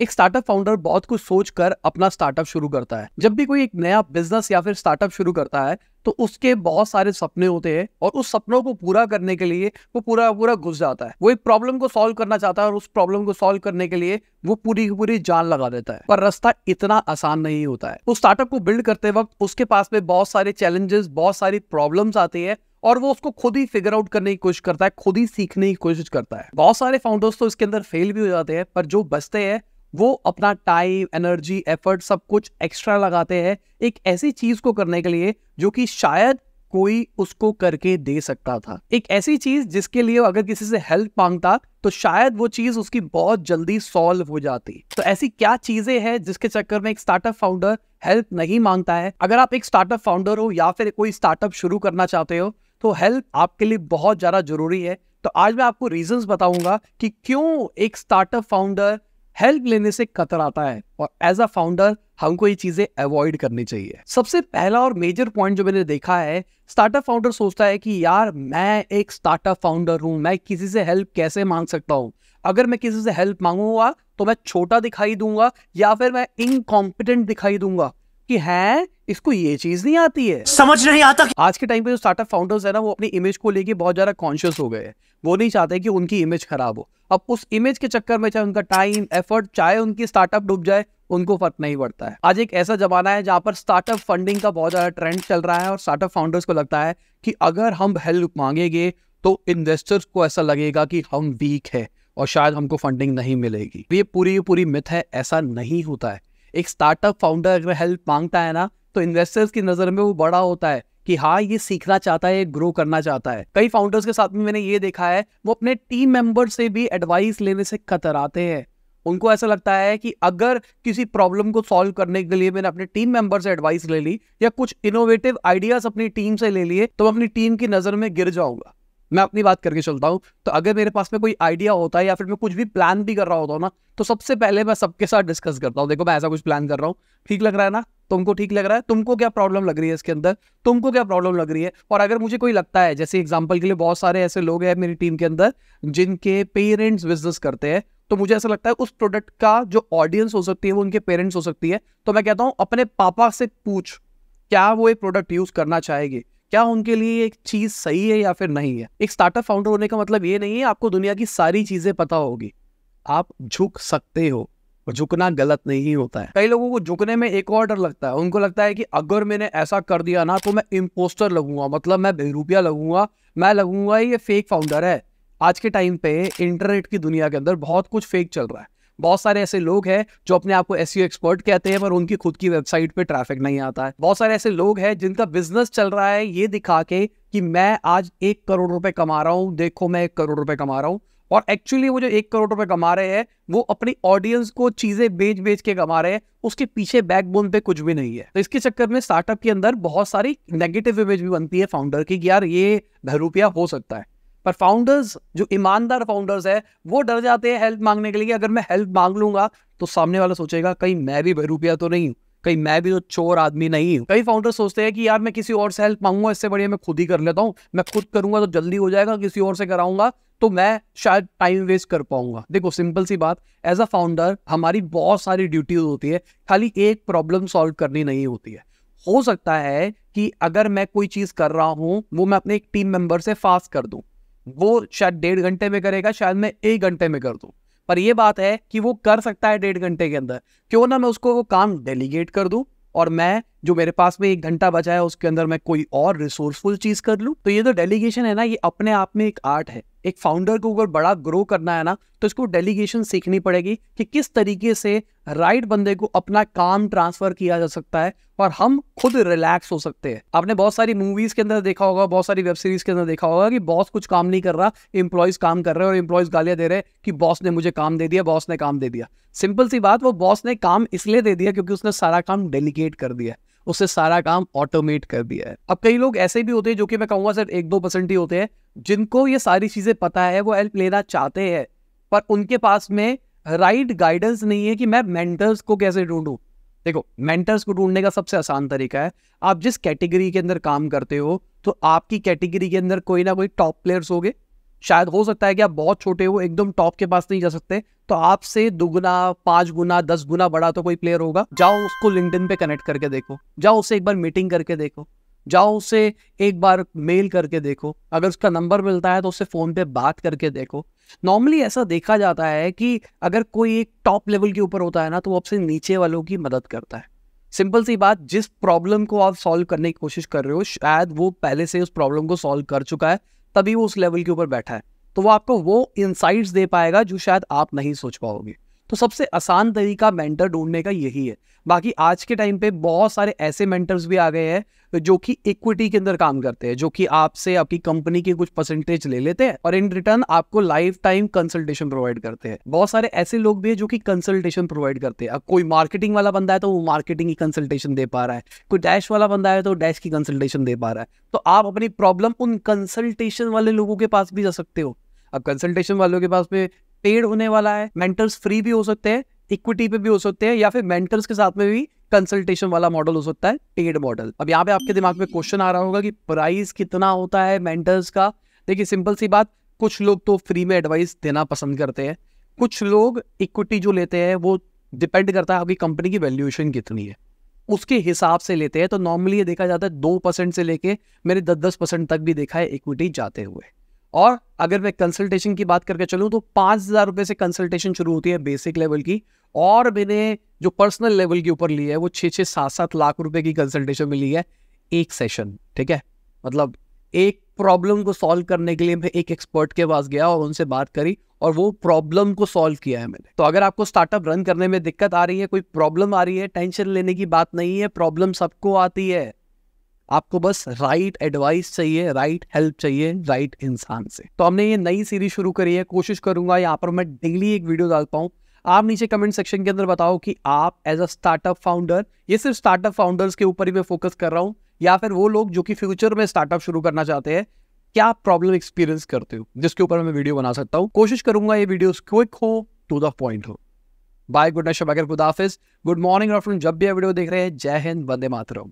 एक startup founder बहुत कुछ सोच कर अपना स्टार्टअप शुरू करता है जब भी कोई एक नया बिजनेस या फिर स्टार्टअप शुरू करता है तो उसके बहुत सारे सपने होते हैं और उस सपनों को पूरा करने के लिए वो पूरा पूरा घुस जाता है वो एक प्रॉब्लम को सॉल्व करना चाहता है और उस प्रॉब्लम को सॉल्व करने के लिए वो पूरी की पूरी जान लगा देता है पर रास्ता इतना आसान नहीं होता है उस स्टार्टअप को बिल्ड करते वक्त उसके पास में बहुत सारे चैलेंजेस बहुत सारी प्रॉब्लम्स आती है और वो उसको खुद ही फिगर आउट करने की कोशिश करता है खुद ही सीखने की कोशिश करता है बहुत सारे फाउंडर्स तो इसके अंदर फेल भी हो जाते हैं पर जो बचते हैं वो अपना टाइम एनर्जी एफर्ट सब कुछ एक्स्ट्रा लगाते हैं एक ऐसी चीज को करने के लिए जो कि शायद कोई उसको करके दे सकता था एक ऐसी चीज जिसके लिए अगर किसी से हेल्प मांगता तो शायद वो चीज उसकी बहुत जल्दी सॉल्व हो जाती तो ऐसी क्या चीजें हैं जिसके चक्कर में एक स्टार्टअप फाउंडर हेल्प नहीं मांगता है अगर आप एक स्टार्टअप फाउंडर हो या फिर कोई स्टार्टअप शुरू करना चाहते हो तो हेल्प आपके लिए बहुत ज्यादा जरूरी है तो आज मैं आपको रीजंस बताऊंगा कि क्यों एक स्टार्टअप फाउंडर हेल्प लेने से कतराता है और एज अ फाउंडर हमको ये चीजें अवॉइड करनी चाहिए सबसे पहला और मेजर पॉइंट जो मैंने देखा है स्टार्टअप फाउंडर सोचता है कि यार मैं एक स्टार्टअप फाउंडर हूं मैं किसी से हेल्प कैसे मांग सकता हूं अगर मैं किसी से हेल्प मांगूंगा तो मैं छोटा दिखाई दूंगा या फिर मैं इनकॉम्पिटेंट दिखाई दूंगा कि है इसको ये चीज नहीं आती है समझ नहीं आता कि... आज के टाइम पे जो स्टार्टअप फाउंडर्स है ना वो अपनी इमेज को लेके बहुत ज्यादा कॉन्शियस हो गए वो नहीं चाहते कि उनकी इमेज खराब हो अब उस इमेज के चक्कर में चाहे उनका टाइम एफर्ट चाहे उनकी स्टार्टअप डूब जाए उनको फर्क नहीं पड़ता है आज एक ऐसा जमाना है जहां पर स्टार्टअप फंडिंग का बहुत ज्यादा ट्रेंड चल रहा है और स्टार्टअप फाउंडर्स को लगता है कि अगर हम हेल्प मांगेंगे तो इन्वेस्टर्स को ऐसा लगेगा कि हम वीक है और शायद हमको फंडिंग नहीं मिलेगी ये पूरी पूरी मिथ है ऐसा नहीं होता है एक स्टार्टअप फाउंडर अगर हेल्प मांगता है ना तो इन्वेस्टर्स की नज़र में वो बड़ा होता है कि हाँ ये सीखना चाहता है ग्रो करना चाहता है कई फाउंडर्स के साथ में मैंने ये देखा है वो अपने टीम मेंबर से भी एडवाइस लेने से कतराते हैं उनको ऐसा लगता है कि अगर किसी प्रॉब्लम को सॉल्व करने के लिए मैंने अपने टीम मेंबर से एडवाइस ले ली या कुछ इनोवेटिव आइडियाज अपनी टीम से ले लिए तो मैं अपनी टीम की नज़र में गिर जाऊंगा मैं अपनी बात करके चलता हूँ तो अगर मेरे पास में कोई आइडिया होता है या फिर मैं कुछ भी प्लान भी कर रहा होता हूँ ना तो सबसे पहले मैं सबके साथ डिस्कस करता हूँ देखो मैं ऐसा कुछ प्लान कर रहा हूँ ठीक लग रहा है ना तुमको ठीक लग रहा है तुमको क्या प्रॉब्लम लग रही है इसके अंदर तुमको क्या प्रॉब्लम लग रही है और अगर मुझे कोई लगता है जैसे एग्जाम्पल के लिए बहुत सारे ऐसे लोग हैं मेरी टीम के अंदर जिनके पेरेंट्स बिजनेस करते हैं तो मुझे ऐसा लगता है उस प्रोडक्ट का जो ऑडियंस हो सकती है वो उनके पेरेंट्स हो सकती है तो मैं कहता हूँ अपने पापा से पूछ क्या वो ये प्रोडक्ट यूज करना चाहेगी क्या उनके लिए एक चीज सही है या फिर नहीं है एक स्टार्टअप फाउंडर होने का मतलब ये नहीं है आपको दुनिया की सारी चीजें पता होगी आप झुक सकते हो झुकना गलत नहीं होता है कई लोगों को झुकने में एक और डर लगता है उनको लगता है कि अगर मैंने ऐसा कर दिया ना तो मैं इम्पोस्टर लगूंगा मतलब मैं बेरूपिया लगूंगा मैं लगूंगा ये फेक फाउंडर है आज के टाइम पे इंटरनेट की दुनिया के अंदर बहुत कुछ फेक चल रहा है बहुत सारे ऐसे लोग हैं जो अपने आप को एस एक्सपर्ट e कहते हैं पर उनकी खुद की वेबसाइट पे ट्रैफिक नहीं आता है बहुत सारे ऐसे लोग हैं जिनका बिजनेस चल रहा है ये दिखा के कि मैं आज एक करोड़ रुपए कमा रहा हूँ देखो मैं एक करोड़ रुपए कमा रहा हूँ और एक्चुअली वो जो एक करोड़ रुपए कमा रहे हैं वो अपनी ऑडियंस को चीजें बेच बेच के कमा रहे हैं उसके पीछे बैकबोन पे कुछ भी नहीं है तो इसके चक्कर में स्टार्टअप के अंदर बहुत सारी नेगेटिव इमेज भी बनती है फाउंडर की यार ये रुपया हो सकता है पर फाउंडर्स जो ईमानदार फाउंडर्स है वो डर जाते हैं हेल्प मांगने के लिए अगर मैं हेल्प मांग लूंगा तो सामने वाला सोचेगा कहीं मैं भी रुपया तो नहीं हूँ कहीं मैं भी तो चोर आदमी नहीं हूँ कई फाउंडर सोचते हैं कि यार मैं किसी और से हेल्प मांगूंगा इससे बढ़िया मैं खुद ही कर लेता हूँ मैं खुद करूंगा तो जल्दी हो जाएगा किसी और से कराऊंगा तो मैं शायद टाइम वेस्ट कर पाऊंगा देखो सिंपल सी बात एज अ फाउंडर हमारी बहुत सारी ड्यूटीज होती है खाली एक प्रॉब्लम सॉल्व करनी नहीं होती है हो सकता है कि अगर मैं कोई चीज़ कर रहा हूँ वो मैं अपने एक टीम मेंबर से फास्ट कर दू वो शायद डेढ़ घंटे में करेगा शायद मैं एक घंटे में कर दूँ पर यह बात है कि वो कर सकता है डेढ़ घंटे के अंदर क्यों ना मैं उसको वो काम डेलीगेट कर दूँ और मैं जो मेरे पास में एक घंटा बचा है उसके अंदर मैं कोई और रिसोर्सफुल चीज कर लूँ तो ये जो डेलीगेशन है ना ये अपने आप में एक आर्ट है एक फाउंडर को अगर बड़ा ग्रो करना है ना तो इसको डेलीगेशन सीखनी पड़ेगी कि किस तरीके से राइट बंदे को अपना काम ट्रांसफर किया जा सकता है और हम खुद रिलैक्स हो सकते हैं आपने बहुत सारी मूवीज के अंदर देखा होगा बहुत सारी वेब सीरीज के अंदर देखा होगा कि बॉस कुछ काम नहीं कर रहा इंप्लॉयज काम कर रहे हैं और इंप्लॉयज गालियां दे रहे हैं कि बॉस ने मुझे काम दे दिया बॉस ने काम दे दिया सिंपल सी बात वो बॉस ने काम इसलिए दे दिया क्योंकि उसने सारा काम डेलीगेट कर दिया उससे सारा काम ऑटोमेट कर दिया है अब कई लोग ऐसे भी होते हैं जो कि मैं कहूंगा सर एक दो परसेंट ही होते हैं जिनको ये सारी चीज़ें पता है वो हेल्प लेना चाहते हैं पर उनके पास में राइट गाइडेंस नहीं है कि मैं मेंटर्स को कैसे ढूंढूं देखो मेंटर्स को ढूंढने का सबसे आसान तरीका है आप जिस कैटेगरी के अंदर काम करते हो तो आपकी कैटेगरी के अंदर कोई ना कोई टॉप प्लेयर्स होंगे शायद हो सकता है कि आप बहुत छोटे हो एकदम टॉप के पास नहीं जा सकते तो आपसे दुगुना पांच गुना दस गुना बड़ा तो कोई प्लेयर होगा जाओ उसको लिंकडिन पे कनेक्ट करके देखो जाओ उससे एक बार मीटिंग करके देखो जाओ उसे एक बार मेल करके देखो अगर उसका नंबर मिलता है तो उससे फ़ोन पे बात करके देखो नॉर्मली ऐसा देखा जाता है कि अगर कोई एक टॉप लेवल के ऊपर होता है ना तो वो आपसे नीचे वालों की मदद करता है सिंपल सी बात जिस प्रॉब्लम को आप सॉल्व करने की कोशिश कर रहे हो शायद वो पहले से उस प्रॉब्लम को सॉल्व कर चुका है तभी वो उस लेवल के ऊपर बैठा है तो वो आपको वो इनसाइट्स दे पाएगा जो शायद आप नहीं सोच पाओगे तो सबसे आसान तरीका मेंटर ढूंढने का यही है बाकी आज के टाइम पे बहुत सारे ऐसे मेंटर्स भी आ गए हैं जो कि इक्विटी के अंदर काम करते हैं जो कि आपसे आपकी कंपनी के कुछ परसेंटेज ले लेते हैं और इन रिटर्न आपको लाइफ टाइम कंसल्टेशन प्रोवाइड करते हैं बहुत सारे ऐसे लोग भी हैं जो कि कंसल्टेशन प्रोवाइड करते हैं अब कोई मार्केटिंग वाला बंदा है तो वो मार्केटिंग की कंसल्टेशन दे पा रहा है कोई डैश वाला बंदा है तो डैश की कंसल्टेशन दे पा रहा है तो आप अपनी प्रॉब्लम उन कंसल्टेशन वाले लोगों के पास भी जा सकते हो अब कंसल्टेशन वालों के पास में पेड होने वाला है मेंटर्स फ्री भी हो सकते हैं इक्विटी पे भी हो सकते हैं या फिर मेंटर्स के साथ में भी कंसल्टेशन वाला मॉडल हो सकता है पेड मॉडल अब यहाँ पे आपके दिमाग में क्वेश्चन आ रहा होगा कि प्राइस कितना होता है मेंटर्स का देखिए सिंपल सी बात कुछ लोग तो फ्री में एडवाइस देना पसंद करते हैं कुछ लोग इक्विटी जो लेते हैं वो डिपेंड करता है आपकी कंपनी की वैल्यूएशन कितनी है उसके हिसाब से लेते हैं तो नॉर्मली ये देखा जाता है दो परसेंट से लेके मैंने दस दस परसेंट तक भी देखा है इक्विटी जाते हुए और अगर मैं कंसल्टेशन की बात करके चलूँ तो पाँच हज़ार रुपये से कंसल्टेशन शुरू होती है बेसिक लेवल की और मैंने जो पर्सनल लेवल के ऊपर ली है वो छः छः सात सात लाख रुपए की कंसल्टेशन में ली है एक सेशन ठीक है मतलब एक प्रॉब्लम को सॉल्व करने के लिए मैं एक एक्सपर्ट के पास गया और उनसे बात करी और वो प्रॉब्लम को सॉल्व किया है मैंने तो अगर आपको स्टार्टअप रन करने में दिक्कत आ रही है कोई प्रॉब्लम आ रही है टेंशन लेने की बात नहीं है प्रॉब्लम सबको आती है आपको बस राइट एडवाइस चाहिए राइट हेल्प चाहिए राइट इंसान से तो हमने ये नई सीरीज शुरू करी है कोशिश करूंगा यहाँ पर मैं डेली एक वीडियो डाल पाऊँ आप नीचे कमेंट सेक्शन के अंदर बताओ कि आप एज अ स्टार्टअप फाउंडर ये सिर्फ स्टार्टअप फाउंडर्स के ऊपर ही मैं फोकस कर रहा हूँ या फिर वो लोग जो कि फ्यूचर में स्टार्टअप शुरू करना चाहते हैं क्या प्रॉब्लम एक्सपीरियंस करते हो जिसके ऊपर मैं वीडियो बना सकता हूँ कोशिश करूंगा ये वीडियो क्विक हो टू द पॉइंट हो बाय गुड नशबागर गुड हाफिज गुड मॉर्निंग आफ्टरनून जब भी ये वीडियो देख रहे हैं जय हिंद वंदे मातरम